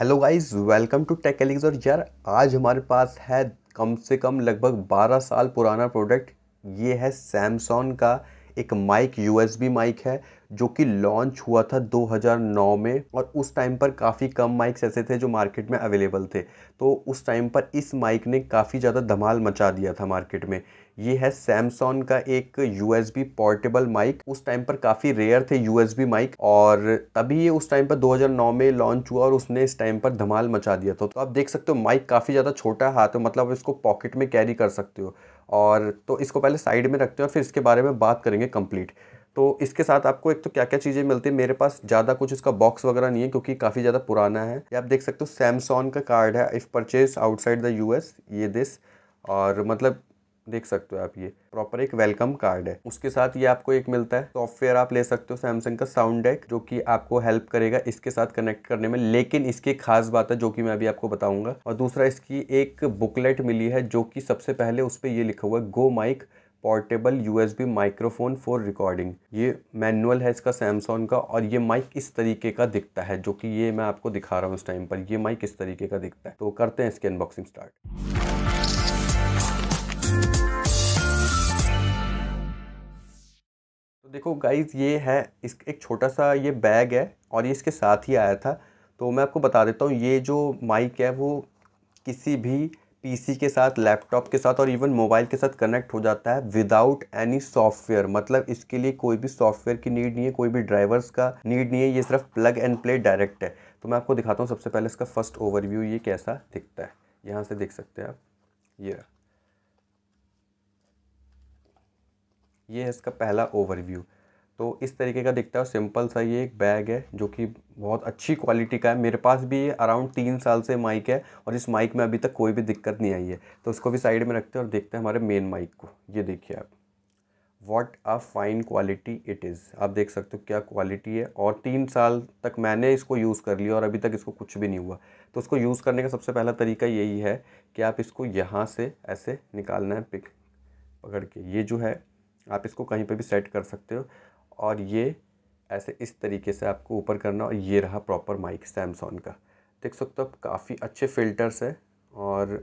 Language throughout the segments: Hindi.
hello guys welcome to tech Alix और यार आज हमारे पास है कम से कम लगभग 12 साल पुराना प्रोडक्ट ये है सैमसंग का एक माइक यूएसबी माइक है जो कि लॉन्च हुआ था 2009 में और उस टाइम पर काफ़ी कम माइक्स ऐसे थे जो मार्केट में अवेलेबल थे तो उस टाइम पर इस माइक ने काफ़ी ज़्यादा धमाल मचा दिया था मार्केट में ये है सैमसंग का एक बी पोर्टेबल माइक उस टाइम पर काफ़ी रेयर थे बी माइक और तभी ये उस टाइम पर 2009 में लॉन्च हुआ और उसने इस टाइम पर धमाल मचा दिया था तो आप देख सकते हो माइक काफ़ी ज़्यादा छोटा हाथ है मतलब इसको पॉकेट में कैरी कर सकते हो और तो इसको पहले साइड में रखते हो और फिर इसके बारे में बात करेंगे कंप्लीट तो इसके साथ आपको एक तो क्या क्या चीज़ें मिलती है मेरे पास ज़्यादा कुछ इसका बॉक्स वगैरह नहीं है क्योंकि काफ़ी ज़्यादा पुराना है आप देख सकते हो सैमसॉन का कार्ड है if purchase outside the U ये दिस और मतलब देख सकते हो आप ये प्रॉपर एक वेलकम कार्ड है उसके साथ ये आपको एक मिलता है सॉफ्टवेयर आप ले सकते हो सैमसंग का साउंड डेक जो कि आपको हेल्प करेगा इसके साथ कनेक्ट करने में लेकिन इसकी खास बात है जो कि मैं अभी आपको बताऊंगा और दूसरा इसकी एक बुकलेट मिली है जो कि सबसे पहले उस पर यह लिखा हुआ है Go Mic portable USB microphone for recording ये मैनुअल है इसका सैमसंग का और ये माइक इस तरीके का दिखता है जो कि ये मैं आपको दिखा रहा हूँ इस टाइम पर ये माइक इस तरीके का दिखता है तो करते हैं इसकी अनबॉक्सिंग स्टार्ट तो देखो गाइज ये है इस एक छोटा सा ये बैग है और ये इसके साथ ही आया था तो मैं आपको बता देता हूँ ये जो माइक है वो किसी भी पीसी के साथ लैपटॉप के साथ और इवन मोबाइल के साथ कनेक्ट हो जाता है विदाउट एनी सॉफ्टवेयर मतलब इसके लिए कोई भी सॉफ्टवेयर की नीड नहीं है कोई भी ड्राइवर्स का नीड नहीं है ये सिर्फ प्लग एंड प्ले डायरेक्ट है तो मैं आपको दिखाता हूँ सबसे पहले इसका फर्स्ट ओवरव्यू ये कैसा दिखता है यहाँ से देख सकते हैं आप ये ये है इसका पहला ओवरव्यू तो इस तरीके का दिखता है सिंपल सा ये एक बैग है जो कि बहुत अच्छी क्वालिटी का है मेरे पास भी ये अराउंड तीन साल से माइक है और इस माइक में अभी तक कोई भी दिक्कत नहीं आई है तो उसको भी साइड में रखते हैं और देखते हैं हमारे मेन माइक को ये देखिए आप what a fine quality it is आप देख सकते हो क्या क्वालिटी है और तीन साल तक मैंने इसको यूज़ कर लिया और अभी तक इसको कुछ भी नहीं हुआ तो उसको यूज़ करने का सबसे पहला तरीका यही है कि आप इसको यहाँ से ऐसे निकालना है पिक पकड़ के ये जो है आप इसको कहीं पे भी सेट कर सकते हो और ये ऐसे इस तरीके से आपको ऊपर करना और ये रहा प्रॉपर माइक सैमसंग का देख सकते हो आप काफ़ी अच्छे फ़िल्टर्स है और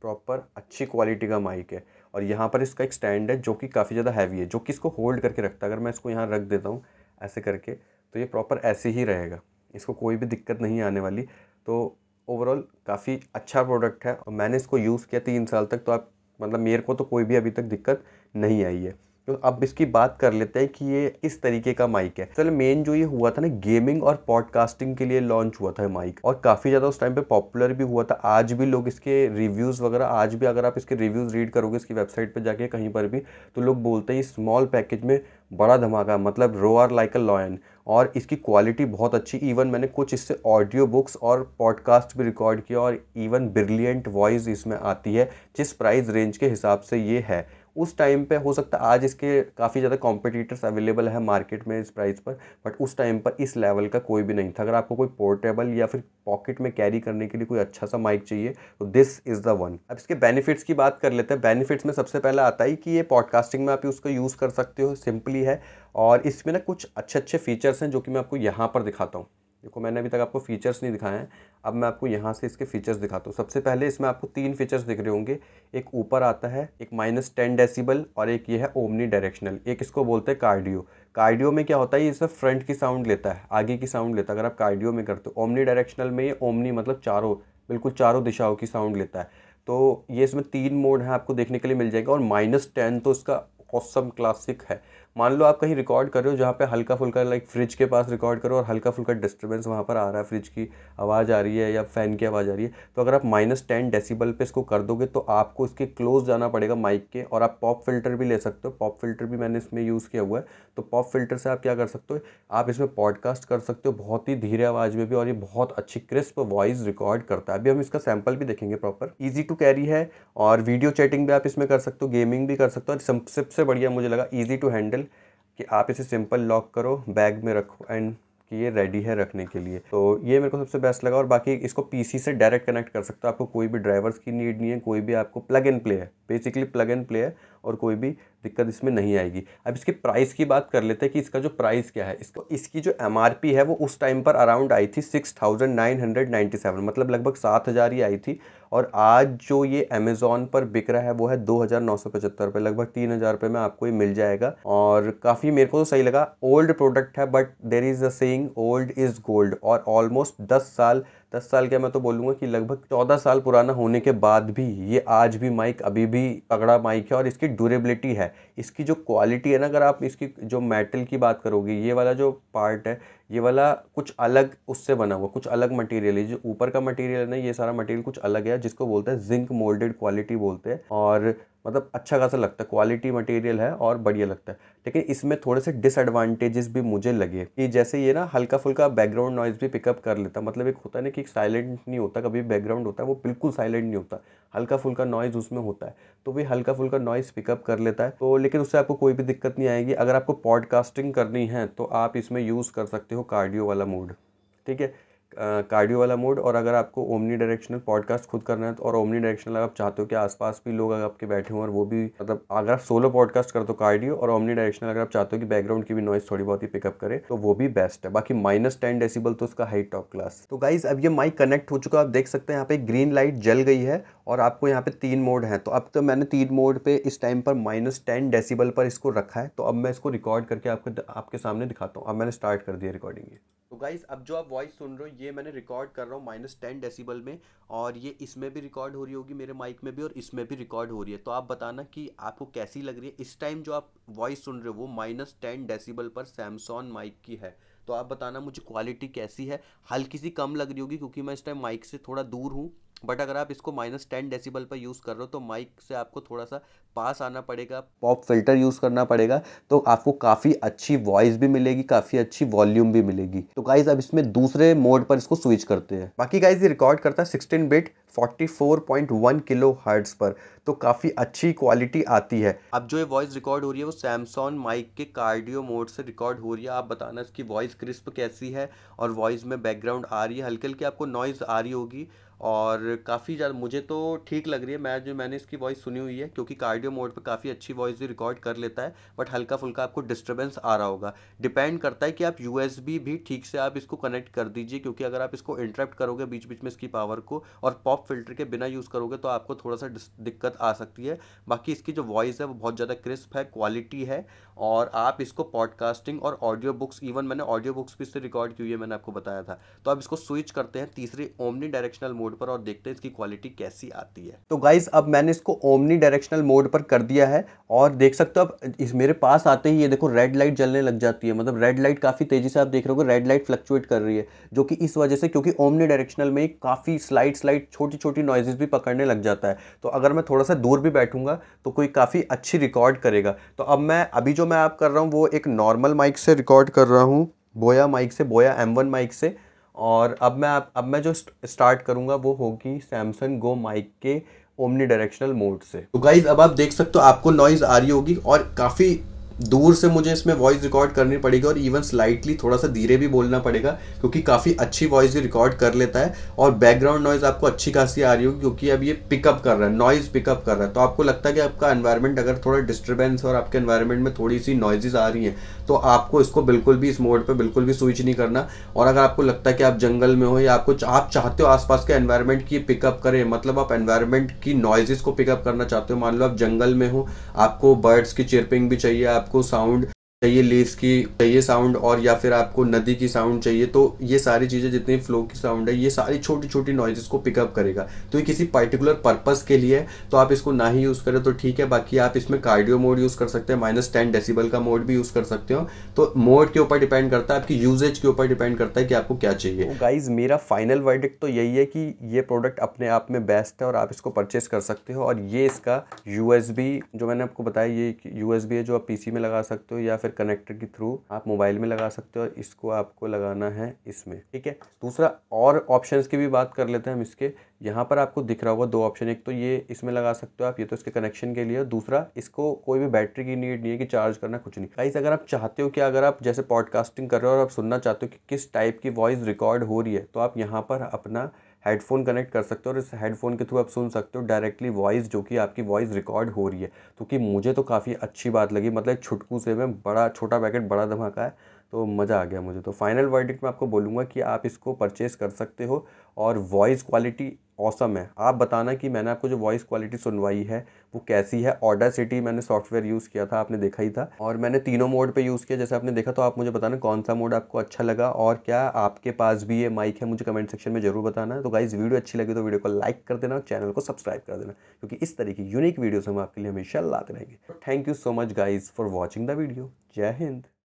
प्रॉपर अच्छी क्वालिटी का माइक है और यहाँ पर इसका एक स्टैंड है जो कि काफ़ी ज़्यादा हैवी है जो कि इसको होल्ड करके रखता है अगर मैं इसको यहाँ रख देता हूँ ऐसे करके तो ये प्रॉपर ऐसे ही रहेगा इसको कोई भी दिक्कत नहीं आने वाली तो ओवरऑल काफ़ी अच्छा प्रोडक्ट है और मैंने इसको यूज़ किया तीन साल तक तो आप मतलब मेरे को तो कोई भी अभी तक दिक्कत नहीं आई है तो अब इसकी बात कर लेते हैं कि ये किस तरीके का माइक है चल मेन जो ये हुआ था ना गेमिंग और पॉडकास्टिंग के लिए लॉन्च हुआ था माइक और काफ़ी ज़्यादा उस टाइम पे पॉपुलर भी हुआ था आज भी लोग इसके रिव्यूज़ वगैरह आज भी अगर आप इसके रिव्यूज़ रीड करोगे इसकी वेबसाइट पर जाके कहीं पर भी तो लोग बोलते हैं स्मॉल पैकेज में बड़ा धमाका मतलब रोआर लाइक अ लॉयन और इसकी क्वालिटी बहुत अच्छी इवन मैंने कुछ इससे ऑडियो बुक्स और पॉडकास्ट भी रिकॉर्ड किया और इवन ब्रिलियंट वॉइस इसमें आती है जिस प्राइस रेंज के हिसाब से ये है उस टाइम पे हो सकता है आज इसके काफ़ी ज़्यादा कॉम्पिटिटर्स अवेलेबल है मार्केट में इस प्राइस पर बट उस टाइम पर इस लेवल का कोई भी नहीं था अगर आपको कोई पोर्टेबल या फिर पॉकेट में कैरी करने के लिए कोई अच्छा सा माइक चाहिए तो दिस इज़ द वन अब इसके बेनिफिट्स की बात कर लेते हैं बेनिफिट्स में सबसे पहले आता ही कि ये पॉडकास्टिंग में आप उसका यूज़ कर सकते हो सिंपली है और इसमें ना कुछ अच्छे अच्छे फीचर्स हैं जो कि मैं आपको यहाँ पर दिखाता हूँ देखो मैंने अभी तक आपको फीचर्स नहीं दिखाए हैं अब मैं आपको यहाँ से इसके फीचर्स दिखाता हूँ सबसे पहले इसमें आपको तीन फीचर्स दिख रहे होंगे एक ऊपर आता है एक माइनस टेन डेसीबल और एक ये है ओमनी डायरेक्शनल एक इसको बोलते हैं कार्डियो कार्डियो में क्या होता है ये सब फ्रंट की साउंड लेता है आगे की साउंड लेता है अगर आप कार्डियो में करते हो ओमनी डायरेक्शनल में ये ओमनी मतलब चारों बिल्कुल चारों दिशाओं की साउंड लेता है तो ये इसमें तीन मोड हैं आपको देखने के लिए मिल जाएगा और माइनस टेन तो इसका औसम क्लासिक है मान लो आप कहीं रिकॉर्ड कर रहे हो जहाँ पे हल्का फुल्का लाइक फ्रिज के पास रिकॉर्ड करो और हल्का फुल्का डिस्टर्बेंस वहाँ पर आ रहा है फ्रिज की आवाज़ आ रही है या फ़ैन की आवाज़ आ रही है तो अगर आप माइनस टेन डेसीबल पर इसको कर दोगे तो आपको इसके क्लोज जाना पड़ेगा माइक के और आप पॉप फिल्टर भी ले सकते हो पॉप फिल्टर भी मैंने इसमें यूज़ किया हुआ है तो पॉप फिल्टर से आप क्या कर सकते हो आप इसमें पॉडकास्ट कर सकते हो बहुत ही धीरे आवाज़ में भी और ये बहुत अच्छी क्रिस्प वॉइस रिकॉर्ड करता है अभी हम इसका सैम्पल भी देखेंगे प्रॉपर ईजी टू कैरी है और वीडियो चैटिंग भी आप इसमें कर सकते हो गेमिंग भी कर सकते हो और सबसे बढ़िया मुझे लगा ईजी टू हैंडल कि आप इसे सिंपल लॉक करो बैग में रखो एंड कि ये रेडी है रखने के लिए तो ये मेरे को सबसे बेस्ट लगा और बाकी इसको पीसी से डायरेक्ट कनेक्ट कर सकते हो आपको कोई भी ड्राइवर्स की नीड नहीं है कोई भी आपको प्लग एंड प्ले है बेसिकली प्लग एंड प्ले है और कोई भी दिक्कत इसमें नहीं आएगी अब इसके प्राइस की बात कर लेते हैं कि इसका जो प्राइस क्या है इसको इसकी जो एम है वो उस टाइम पर अराउंड आई थी six thousand nine hundred seven मतलब लगभग सात हज़ार ही आई थी और आज जो ये अमेज़ोन पर बिक रहा है वो है दो हज़ार नौ सौ पचहत्तर रुपये लगभग तीन हज़ार में आपको ये मिल जाएगा और काफ़ी मेरे को तो सही लगा ओल्ड प्रोडक्ट है but there is a saying old is gold और ऑलमोस्ट दस साल दस साल क्या मैं तो बोलूँगा कि लगभग चौदह साल पुराना होने के बाद भी ये आज भी माइक अभी भी पगड़ा माइक है और इसकी ड्यूरेबिलिटी है इसकी जो क्वालिटी है ना अगर आप इसकी जो मेटल की बात करोगे ये वाला जो पार्ट है ये वाला कुछ अलग उससे बना हुआ कुछ अलग मटेरियल है जो ऊपर का मटेरियल है ना ये सारा मटेरियल कुछ अलग है जिसको बोलते हैं जिंक मोल्डेड क्वालिटी बोलते हैं और मतलब अच्छा खासा लगता है क्वालिटी मटेरियल है और बढ़िया लगता है लेकिन इसमें थोड़े से डिसएडवांटेजेस भी मुझे लगे कि जैसे ये ना हल्का फुल्का बैकग्राउंड नॉइज़ भी पिकअप कर लेता मतलब एक होता है ना कि साइलेंट नहीं होता कभी बैकग्राउंड होता है वो बिल्कुल साइलेंट नहीं होता हल्का फुल्का नॉइज़ उसमें होता है तो भी हल्का फुल्का नॉइज़ पिकअप कर लेता है तो लेकिन उससे आपको कोई भी दिक्कत नहीं आएगी अगर आपको पॉडकास्टिंग करनी है तो आप इसमें यूज़ कर सकते सकते हो कार्डियो वाला मोड ठीक है कार्डियो वाला मोड और अगर आपको ओमनी डायरेक्शनल पॉडकास्ट खुद करना है तो और ओमनी डायरेक्शनल आप चाहते हो कि आसपास भी लोग अगर आपके बैठे हों और वो भी मतलब अगर आप सोलो पॉडकास्ट करते हो कार्डियो और ओमनी डायरेक्शनल अगर आप चाहते हो कि बैकग्राउंड की भी नॉइस थोड़ी बहुत ही पिकअप करे तो वो भी बेस्ट है बाकी माइनस टेन डेसीबल तो उसका हाई टॉप क्लास तो गाइज अब ये माइक कनेक्ट हो चुका आप देख सकते हैं यहाँ पे ग्रीन लाइट जल गई है और आपको यहाँ पे तीन मोड हैं तो अब तो मैंने तीन मोड पे इस टाइम पर माइनस टेन डेसीबल पर इसको रखा है तो अब मैं इसको रिकॉर्ड करके आपके आपके सामने दिखाता हूँ अब मैंने स्टार्ट कर दिया रिकॉर्डिंग ये तो गाइज अब जो आप वॉइस सुन रहे हो ये मैंने रिकॉर्ड कर रहा हूँ माइनस टेन डेसीबल में और ये इसमें भी रिकॉर्ड हो रही होगी मेरे माइक में भी और इसमें भी रिकॉर्ड हो रही है तो आप बताना कि आपको कैसी लग रही है इस टाइम जो आप वॉइस सुन रहे हो वो माइनस टेन डेसीबल पर सैमसॉन माइक की है तो आप बताना मुझे क्वालिटी कैसी है हल्की सी कम लग रही होगी क्योंकि मैं इस टाइम माइक से थोड़ा दूर हूँ बट अगर आप इसको माइनस टेन डेसीबल पर यूज़ कर रहे हो तो माइक से आपको थोड़ा सा पास आना पड़ेगा पॉप फिल्टर यूज़ करना पड़ेगा तो आपको काफ़ी अच्छी वॉइस भी मिलेगी काफ़ी अच्छी वॉल्यूम भी मिलेगी तो गाइज़ अब इसमें दूसरे मोड पर इसको स्विच करते हैं बाकी गाइज ये रिकॉर्ड करता है sixteen bit forty four point one kilohertz पर तो काफ़ी अच्छी क्वालिटी आती है अब जो ये वॉइस रिकॉर्ड हो रही है वो सैमसॉन माइक के कार्डियो मोड से रिकॉर्ड हो रही है आप बताना इसकी वॉइस क्रिस्प कैसी है और वॉइस में बैकग्राउंड आ रही है हल्के हल्के आपको नॉइज़ आ रही होगी और काफ़ी ज़्यादा मुझे तो ठीक लग रही है मैं जो मैंने इसकी वॉइस सुनी हुई है क्योंकि कार्डियो मोड पे काफ़ी अच्छी वॉइस भी रिकॉर्ड कर लेता है बट हल्का फुल्का आपको डिस्टर्बेंस आ रहा होगा डिपेंड करता है कि आप यू भी ठीक से आप इसको कनेक्ट कर दीजिए क्योंकि अगर आप इसको इंटरप्ट करोगे बीच बीच में इसकी पावर को और पॉप फिल्टर के बिना यूज़ करोगे तो आपको थोड़ा सा दिक्कत आ सकती है बाकी इसकी जो वॉइस है वो बहुत ज़्यादा क्रिस्प है क्वालिटी है और आप इसको पॉडकास्टिंग और ऑडियो बुक्स इवन मैंने ऑडियो बुक्स भी इससे रिकॉर्ड की हुई है मैंने आपको बताया था तो आप इसको स्विच करते हैं तीसरे ओमनी डायरेक्शनल मोड पर और देखते हैं इसकी क्वालिटी कैसी आती है तो गाइज अब मैंने इसको ओमनी डायरेक्शनल मोड पर कर दिया है और देख सकते हो अब इस मेरे पास आते ही ये देखो रेड लाइट जलने लग जाती है मतलब रेड लाइट काफ़ी तेज़ी से आप देख रहे हो रेड लाइट फ्लक्चुएट कर रही है जो कि इस वजह से क्योंकि ओमनी डायरेक्शनल में काफ़ी स्लाइड स्लाइड छोटी छोटी नॉइजेज भी पकड़ने लग जाता है तो अगर मैं थोड़ा थोड़ा सा दूर भी बैठूंगा तो कोई काफ़ी अच्छी रिकॉर्ड करेगा तो अब मैं अभी जो मैं आप कर रहा हूँ वो एक नॉर्मल माइक से रिकॉर्ड कर रहा हूँ बोया माइक से बोया एम माइक से और अब मैं आप अब मैं जो स्टार्ट करूँगा वो होगी सैमसंग गो माइक के ओमनी डायरेक्शनल मोड से तो गाइज अब आप देख सकते हो आपको नॉइज़ आ रही होगी और काफ़ी दूर से मुझे इसमें वॉइस रिकॉर्ड करनी पड़ेगी और इवन स्लाइटली थोड़ा सा धीरे भी बोलना पड़ेगा क्योंकि काफ़ी अच्छी वॉइस भी रिकॉर्ड कर लेता है और बैकग्राउंड नॉइज आपको अच्छी खासी आ रही होगी क्योंकि अब ये पिकअप कर रहा है नॉइज पिकअप कर रहा है तो आपको लगता है कि आपका एनवायरमेंट अगर थोड़ा डिस्टर्बेंस और आपके एनवायरमेंट में थोड़ी सी नॉइजेज आ रही हैं तो आपको इसको बिल्कुल भी इस मोड पर बिल्कुल भी स्विच नहीं करना और अगर आपको लगता है कि आप जंगल में हो या आपको आप चाहते हो आसपास के एनवायरमेंट की पिकअप करें मतलब आप एनवायरमेंट की नॉइजेस को पिकअप करना चाहते हो मान लो आप जंगल में हो आपको बर्ड्स की चिरपिंग भी चाहिए आप आपको साउंड चाहिए लेस की चाहिए साउंड और या फिर आपको नदी की साउंड चाहिए तो ये सारी चीज़ें जितनी फ्लो की साउंड है ये सारी छोटी छोटी नॉइजेस को पिकअप करेगा तो ये किसी पर्टिकुलर पर्पस के लिए है तो आप इसको ना ही यूज़ करें तो ठीक है बाकी आप इसमें कार्डियो मोड यूज़ कर सकते हैं माइनस टेन डेसीबल का मोड भी यूज़ कर सकते हो तो मोड के ऊपर डिपेंड करता है आपकी यूजेज के ऊपर डिपेंड करता है कि आपको क्या चाहिए गाइज तो मेरा फाइनल वर्डिक तो यही है कि ये प्रोडक्ट अपने आप में बेस्ट है और आप इसको परचेस कर सकते हो और ये इसका यूएसबी जो मैंने आपको बताया ये यूएसबी है जो आप पी में लगा सकते हो या फिर कनेक्टर के थ्रू आप मोबाइल में लगा सकते हो और इसको आपको लगाना है इसमें ठीक है दूसरा और ऑप्शन की भी बात कर लेते हैं हम इसके यहाँ पर आपको दिख रहा होगा दो ऑप्शन एक तो ये इसमें लगा सकते हो आप ये तो इसके कनेक्शन के लिए दूसरा इसको कोई भी बैटरी की नीड नहीं है कि चार्ज करना कुछ नहीं गाइस अगर आप चाहते हो कि अगर आप जैसे पॉडकास्टिंग कर रहे हो और आप सुनना चाहते हो कि किस टाइप की वॉइस रिकॉर्ड हो रही है तो आप यहाँ पर अपना हेडफोन कनेक्ट कर सकते हो और इस हेडफोन के थ्रू आप सुन सकते हो डायरेक्टली वॉइस जो कि आपकी वॉइस रिकॉर्ड हो रही है तो कि मुझे तो काफ़ी अच्छी बात लगी मतलब एक छुटकू से में बड़ा छोटा पैकेट बड़ा धमाका है तो मज़ा आ गया मुझे तो फाइनल वर्डिक्ट में आपको बोलूँगा कि आप इसको परचेस कर सकते हो और वॉइस क्वालिटी औसम है आप बताना कि मैंने आपको जो वॉइस क्वालिटी सुनवाई है वो कैसी है ऑर्डर सिटी मैंने सॉफ्टवेयर यूज़ किया था आपने देखा ही था और मैंने तीनों मोड पे यूज़ किया जैसे आपने देखा तो आप मुझे बताना कौन सा मोड आपको अच्छा लगा और क्या आपके पास भी ये माइक है मुझे कमेंट सेक्शन में जरूर बताना तो गाइज़ वीडियो अच्छी लगी तो वीडियो को लाइक कर देना और चैनल को सब्सक्राइब कर देना क्योंकि इस तरह की यूनिक वीडियोज़ हम आपके लिए हमेशा लाते रहेंगे thank you so much guys for watching the video जय हिंद